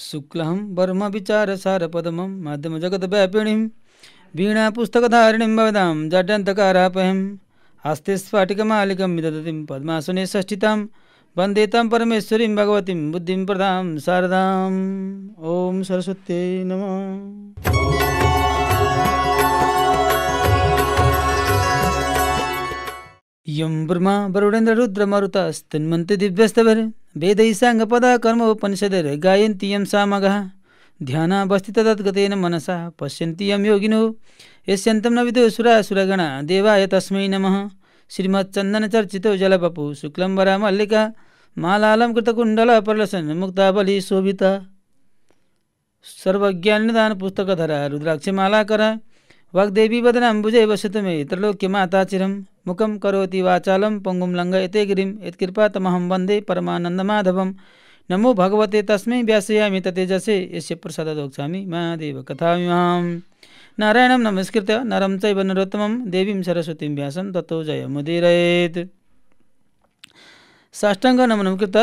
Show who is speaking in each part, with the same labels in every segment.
Speaker 1: शुक्लहं ब्रह्मविचारसारपदमं माध्यमजगद्व्यापिणीं वीणापुस्तकधारिणीं भवदां जड्यन्तकारापहं हस्ते स्फाटिकमालिकं विदधतिं पद्मासने षष्ठितां वन्दे तां परमेश्वरीं भगवतीं बुद्धिं प्रदां शारदाम् ॐ सरस्वत्यै नमः यं ब्रह्मा वरुणेन्द्ररुद्रमरुतास्तन्वन्ति दिव्यस्तभरे वेदैसाङ्गपदाकर्म उपनिषदैर्गायन्ति यं सामगः ध्यानावस्थित तद्गतेन मनसा पश्यन्ति यं योगिनो यस्यन्तं न विदुः देवाय तस्मै नमः श्रीमच्चन्दनचर्चितो जलपपु शुक्लम्बरा मल्लिका मालालं कृतकुण्डलपरलसन् मुक्ताबली शोभिता सर्वज्ञाननिदानपुस्तकधरा रुद्राक्षमालाकरा वाग्देवी अंबुजे वसतु मे त्रलोक्य माता चिरं मुखं करोति वाचालं गिरी लङ्घयते तमहम वंदे वन्दे नमो भगवते तस्में व्यासयामि ततेजसे यश प्रसादोक्सामि महादेव कथामिमां नारायणं नमस्कृत्य नरं चैव नरोत्तमं देवीं सरस्वतीं व्यासं ततो जयमुदीरयेत् साष्टाङ्ग नमनं कृता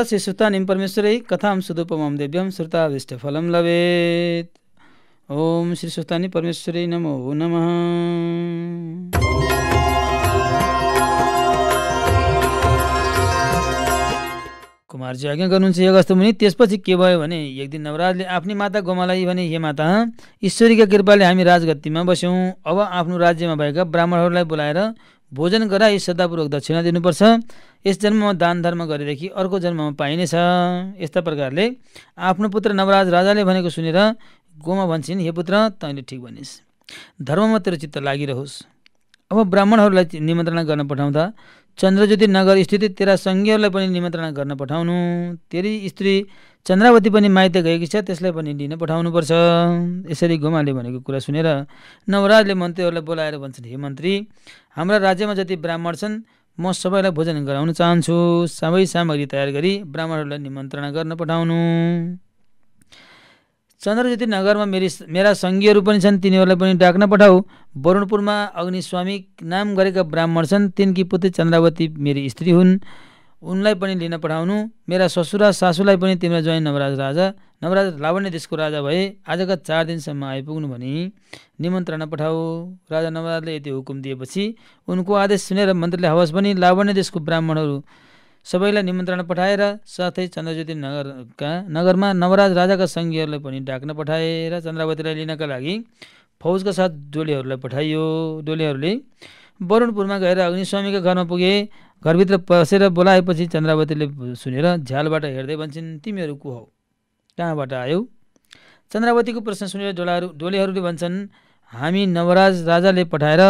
Speaker 1: परमेश्वरी कथा सुदुपम सुदुपमां देव्यं श्रुताविष्टफलं लभेत् ओम श्री सुस्तानी परमेश्वरी नमो नमः कुमारजी आज्ञा गर्नुहुन्छ यो अगस्त मुनि त्यसपछि के भयो भने एक दिन नवराजले आफ्नै माता गोमालाई भने हे माता ईश्वरीका कृपाले हामी राजगतिमा बस्यौँ अब आफ्नो राज्यमा भएका ब्राह्मणहरूलाई बोलाएर भोजन गराई श्रद्धापूर्वक दक्षिणा दिनुपर्छ यस जन्ममा दान धर्म गरेदेखि अर्को जन्ममा पाइनेछ यस्ता प्रकारले आफ्नो पुत्र नवराज राजाले भनेको सुनेर गोमा भन्छन् हे पुत्र तैँले ठिक भनिस् धर्ममा तेरो चित्त लागिरहोस् अब ब्राह्मणहरूलाई निमन्त्रणा गर्न पठाउँदा चन्द्रज्योति नगर स्थित तेरा सङ्घीयहरूलाई पनि निमन्त्रणा गर्न पठाउनु तेरी स्त्री चन्द्रावती पनि माइत गएकी छ त्यसलाई पनि लिन पठाउनुपर्छ यसरी गोमाले भनेको कुरा सुनेर नवराजले मन्त्रीहरूलाई बोलाएर भन्छन् हे मन्त्री हाम्रा राज्यमा जति ब्राह्मण छन् म सबैलाई भोजन गराउन चाहन्छु सबै सामग्री तयार गरी ब्राह्मणहरूलाई निमन्त्रणा गर्न पठाउनु चन्द्रज्योति नगरमा मेरी मेरा सङ्घीयहरू पनि छन् तिनीहरूलाई पनि डाक्न पठाऊ वरुणपुरमा अग्निस्वामी नाम गरेका ब्राह्मण छन् तिनकी पुत्री चन्द्रावती मेरी स्त्री हुन् उनलाई पनि लिन पठाउनु मेरा ससुरा सासुलाई पनि तिम्रो ज्वाइन नवराज राजा नवराज लावण्य देशको राजा भए आजका चार दिनसम्म आइपुग्नु भनी निमन्त्रणा पठाऊ राजा नवराजले यति हुकुम दिएपछि उनको आदेश सुनेर मन्त्रीले हवस पनि लावण्य देशको ब्राह्मणहरू सबैलाई निमन्त्रणा पठाएर साथै चन्द्रज्योति नगरका नगरमा नवराज राजाका सङ्घीयहरूलाई पनि डाक्न पठाएर चन्द्रावतीलाई लिनका लागि फौजका साथ डोलेहरूलाई पठाइयो डोलेहरूले वरुणपुरमा गएर अग्निस्वामीका घरमा पुगे घरभित्र पसेर बोलाएपछि चन्द्रावतीले सुनेर झ्यालबाट हेर्दै भन्छन् तिमीहरू को हौ कहाँबाट आयौ चन्द्रावतीको प्रश्न सुनेर डोलाहरू डोलेहरूले भन्छन् हामी नवराज राजाले पठाएर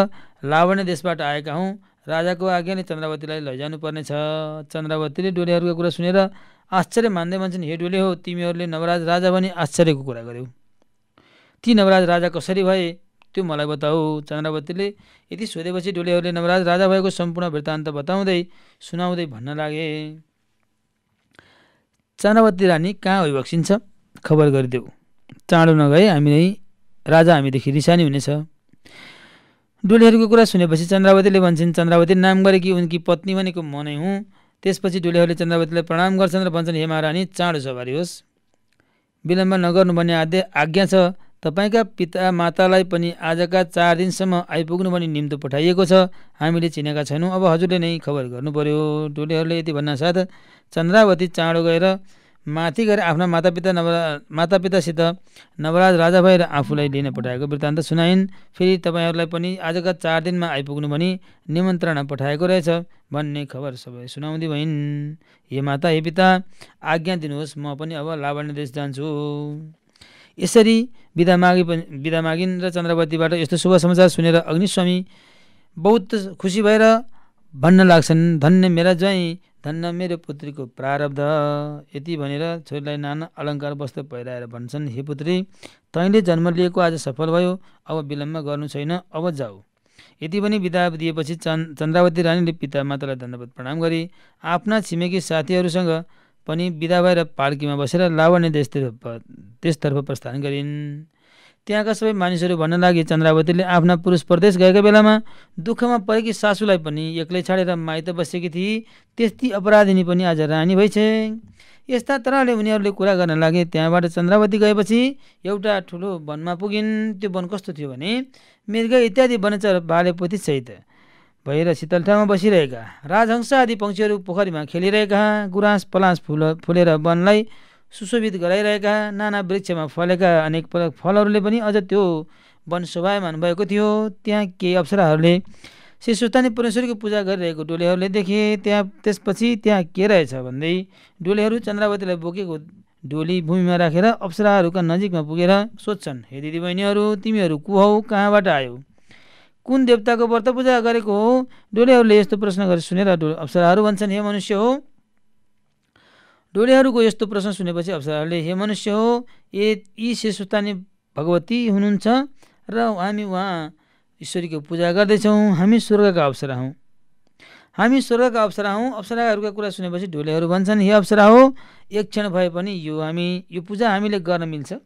Speaker 1: लावण्य देशबाट आएका हौँ राजाको आज्ञा नै चन्द्रावतीलाई लैजानुपर्नेछ चन्द्रावतीले डोलेहरूको कुरा सुनेर आश्चर्य मान्दै भन्छन् हे डोले हो तिमीहरूले नवराज राजा भने आश्चर्यको कुरा गर्यौ ती नवराज राजा कसरी भए त्यो मलाई बताऊ चन्द्रावतीले यति सोधेपछि डोलेहरूले नवराज राजा भएको सम्पूर्ण वृत्तान्त बताउँदै सुनाउँदै भन्न लागे चन्द्रावती रानी कहाँ अभिभक्सिन्छ खबर गरिदेऊ चाँडो नगए हामी राजा हामीदेखि रिसानी हुनेछ डुलेहरूको कुरा सुनेपछि चन्द्रावतीले भन्छन् चन्द्रावती नाम गरे कि उनकी पत्नी भनेको म नै हुँ त्यसपछि डुलेहरूले चन्द्रावतीलाई प्रणाम गर्छन् र भन्छन् हे महारानी चाँडो सवारी होस् विलम्ब नगर्नु भन्ने आद्य आज्ञा छ तपाईँका पिता मातालाई पनि आजका चार दिनसम्म आइपुग्नु भन्ने निम्तो पठाइएको छ हामीले चिनेका छैनौँ अब हजुरले नै खबर गर्नु पर्यो डोलेहरूले यति भन्नासाथ चन्द्रावती चाँडो गएर माथि गएर आफ्ना मातापिता नवरा मातापितासित नवराज राजा भएर आफूलाई लिन पठाएको वृत्तान्त सुनाइन् फेरि तपाईँहरूलाई पनि आजका चार दिनमा आइपुग्नु भनी निमन्त्रणा पठाएको रहेछ भन्ने खबर सबै सुनाउँदै भइन् हे माता हे पिता आज्ञा दिनुहोस् म पनि अब लावण्य देश जान्छु यसरी बिदा मागे पनि बिदा मागिन् र चन्द्रवतीबाट यस्तो शुभ समाचार सुनेर अग्निस्वामी बहुत खुसी भएर भन्न लाग्छन् धन्य मेरा ज्वाइँ धन्न मेरो पुत्रीको प्रारब्ध यति भनेर छोरीलाई नाना अलङ्कार वस्त्र पहिराएर भन्छन् हे पुत्री तैँले जन्म लिएको आज सफल भयो अब विलम्ब गर्नु छैन अब जाऊ यति पनि विदा दिएपछि चन् चन्द्रावती रानीले पिता मातालाई धन्यवाद प्रणाम गरी आफ्ना छिमेकी साथीहरूसँग पनि विदा भएर पालकीमा बसेर लावण्य देशतिर त्यसतर्फ प्रस्थान गरिन् त्यहाँका सबै मानिसहरू भन्न लागे चन्द्रावतीले आफ्ना पुरुष प्रदेश गएका बेलामा दुःखमा परेकी सासूलाई पनि एक्लै छाडेर माइत बसेकी थिए त्यस्ती अपराधिनी पनि आज रानी भइछे यस्ता तरले उनीहरूले कुरा गर्न लागे त्यहाँबाट चन्द्रावती गएपछि एउटा ठुलो वनमा पुगिन् त्यो वन कस्तो थियो भने मृग इत्यादि वनचर बालेपोथीसहित भएर शीतल ठाउँमा बसिरहेका राजहंस आदि पक्षीहरू पोखरीमा खेलिरहेका गुराँस पलास फुल फुलेर वनलाई सुशोभित गराइरहेका नाना वृक्षमा फलेका अनेक फलहरूले पनि अझ त्यो वन शोभायमान भएको थियो त्यहाँ केही अप्सराहरूले श्री सुस्तानी परमेश्वरीको पूजा गरिरहेको डोलेहरूले देखे त्यहाँ त्यसपछि त्यहाँ के रहेछ भन्दै डोलेहरू चन्द्रावतीलाई बोकेको डोली भूमिमा राखेर अप्सराहरूका नजिकमा पुगेर सोध्छन् हे दिदीबहिनीहरू तिमीहरू को हौ कहाँबाट आयौ कुन देवताको व्रत पूजा गरेको हो डोलेहरूले यस्तो प्रश्न गरेर सुनेर डो अप्सराहरू भन्छन् हे मनुष्य हो डोलेहरूको यस्तो प्रश्न सुनेपछि अप्सराले हे मनुष्य हो ए यी शेषुतानी भगवती हुनुहुन्छ र हामी उहाँ ईश्वरीको पूजा गर्दैछौँ हामी स्वर्गका अप्सरा हौँ हामी स्वर्गका अप्सरा हौँ अप्सराहरूका कुरा सुनेपछि ढोलेहरू भन्छन् हे अप्सरा हो एक क्षण भए पनि यो हामी यो पूजा हामीले गर्न मिल्छ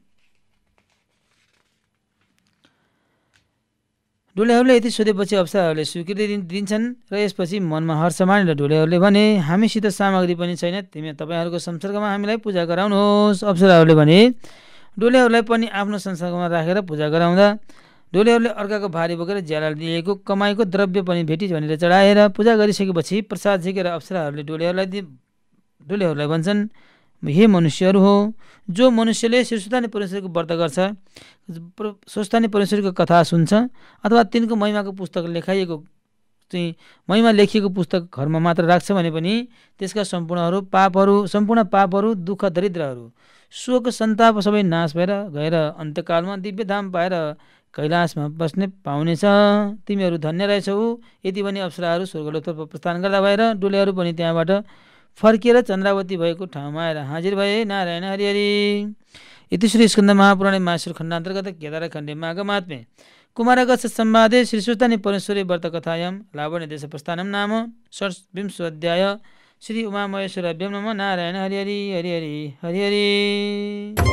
Speaker 1: ढुलेहरूले यति सोधेपछि अप्सराहरूले स्वीकृति दिन्छन् र यसपछि मनमा हर्ष मानेर ढुलेहरूले भने हामीसित सामग्री पनि छैन तिमी तपाईँहरूको संसर्गमा हामीलाई पूजा गराउनुहोस् अप्सराहरूले भने डोलेहरूलाई पनि आफ्नो संसर्गमा राखेर पूजा गराउँदा डोलेहरूले अर्काको भारी बोकेर ज्याला दिएको कमाएको द्रव्य पनि भेटिस् भनेर चढाएर पूजा गरिसकेपछि प्रसाद झिकेर अप्सराहरूले डोलेहरूलाई दि डोलेहरूलाई भन्छन् हे मनुष्यहरू हो जो मनुष्यले शीर्षस्थानी परमेश्वरको व्रत गर्छ स्वस्थानी परमेश्वरको कथा सुन्छ अथवा तिनको महिमाको पुस्तक लेखाइएको चाहिँ महिमा लेखिएको पुस्तक घरमा मात्र राख्छ भने पनि त्यसका सम्पूर्णहरू पापहरू सम्पूर्ण पापहरू दुःख दरिद्रहरू शोक सन्ताप सबै नाश भएर गएर अन्त्यकालमा दिव्य धाम पाएर कैलाशमा बस्ने पाउनेछ तिमीहरू धन्य रहेछौ यति भने अप्सराहरू स्वर्गलोतर्फ प्रस्थान गर्दा भएर डुलेहरू पनि त्यहाँबाट फर्किएर चन्द्रावती भएको ठाउँमा आएर हाजिर भए नारायण हरिहरि इति श्री स्कन्द महापुराणे मासुर खण्ड अन्तर्गत केदार खण्डे माघमात्मे सम्वादे श्री सुतानी परमेश्वरी देश प्रस्थानम नाम अध्याय श्री अभ्यम नम नारायण हरिहरि हरिहरि हरिहरि